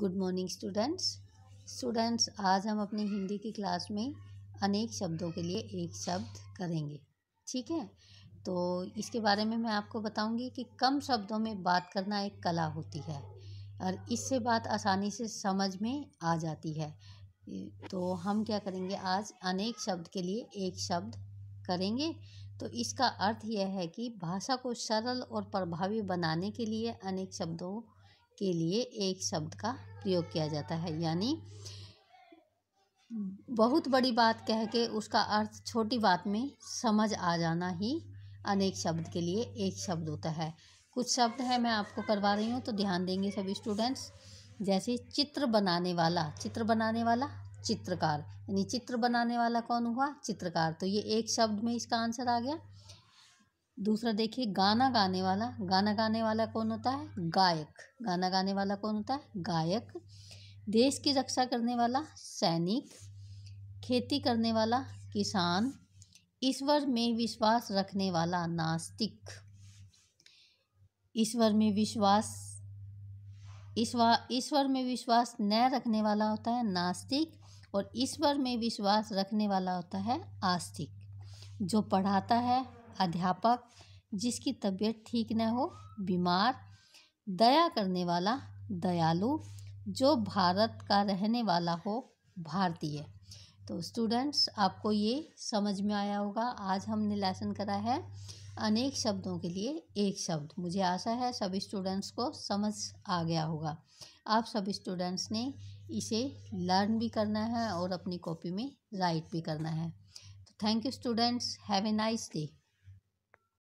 good morning students students आज हम अपनी हिंदी की क्लास में अनेक शब्दों के लिए एक शब्द करेंगे ठीक है तो इसके बारे में मैं आपको बताऊंगी कि कम शब्दों में बात करना एक कला होती है और इससे बात आसानी से समझ में आ जाती है तो हम क्या करेंगे आज अनेक शब्द के लिए एक शब्द करेंगे तो इसका अर्थ यह है कि भाषा को सरल और प्रभावी बनाने के लिए अनेक शब्दों के लिए एक शब्द का प्रयोग किया जाता है यानी बहुत बड़ी बात कह के उसका अर्थ छोटी बात में समझ आ जाना ही अनेक शब्द के लिए एक शब्द होता है कुछ शब्द है मैं आपको करवा रही हूँ तो ध्यान देंगे सभी स्टूडेंट्स जैसे चित्र बनाने वाला चित्र बनाने वाला चित्रकार यानी चित्र बनाने वाला कौन हुआ चित्रकार तो ये एक शब्द में इसका आंसर आ गया दूसरा देखिए गाना गाने वाला गाना गाने वाला कौन होता है गायक गाना गाने वाला कौन होता है गायक देश की रक्षा करने वाला सैनिक खेती करने वाला किसान ईश्वर में विश्वास रखने वाला नास्तिक ईश्वर में विश्वास ईश्वर में विश्वास न रखने वाला होता है नास्तिक और ईश्वर में विश्वास रखने वाला होता है आस्तिक जो पढ़ाता है अध्यापक जिसकी तबीयत ठीक न हो बीमार दया करने वाला दयालु जो भारत का रहने वाला हो भारतीय तो स्टूडेंट्स आपको ये समझ में आया होगा आज हमने लेसन करा है अनेक शब्दों के लिए एक शब्द मुझे आशा है सभी स्टूडेंट्स को समझ आ गया होगा आप सभी स्टूडेंट्स ने इसे लर्न भी करना है और अपनी कॉपी में राइट भी करना है तो thank you students have a nice day